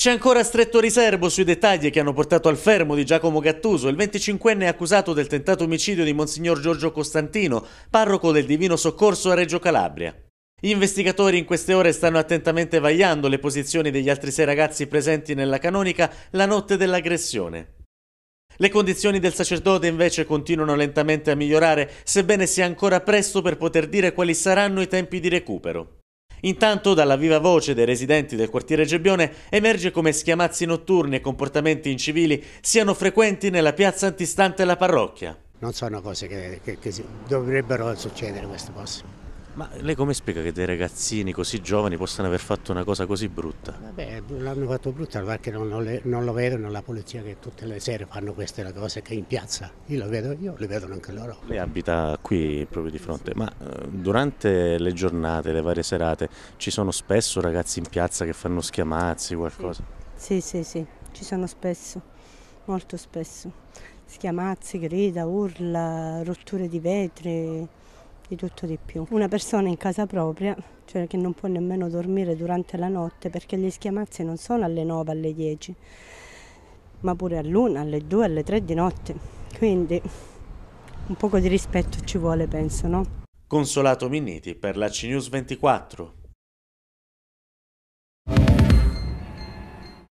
C'è ancora stretto riservo sui dettagli che hanno portato al fermo di Giacomo Gattuso, il 25enne accusato del tentato omicidio di Monsignor Giorgio Costantino, parroco del Divino Soccorso a Reggio Calabria. Gli investigatori in queste ore stanno attentamente vagliando le posizioni degli altri sei ragazzi presenti nella canonica la notte dell'aggressione. Le condizioni del sacerdote invece continuano lentamente a migliorare, sebbene sia ancora presto per poter dire quali saranno i tempi di recupero. Intanto dalla viva voce dei residenti del quartiere Gebbione emerge come schiamazzi notturni e comportamenti incivili siano frequenti nella piazza antistante la parrocchia. Non sono cose che, che, che dovrebbero succedere queste cose. Ma lei come spiega che dei ragazzini così giovani possano aver fatto una cosa così brutta? Vabbè, l'hanno fatto brutta perché non, non, le, non, lo vedono la polizia che tutte le sere fanno queste cose che in piazza. Io lo vedo io, le vedono anche loro. Lei abita qui proprio di fronte, ma eh, durante le giornate, le varie serate, ci sono spesso ragazzi in piazza che fanno schiamazzi, qualcosa? Sì, sì, sì, sì. ci sono spesso, molto spesso. Schiamazzi, grida, urla, rotture di vetri di tutto di più. Una persona in casa propria, cioè che non può nemmeno dormire durante la notte perché gli schiamazzi non sono alle 9, alle 10, ma pure all'1, alle 2, alle 3 di notte. Quindi un poco di rispetto ci vuole, penso, no? Consolato Minniti per la CNews 24.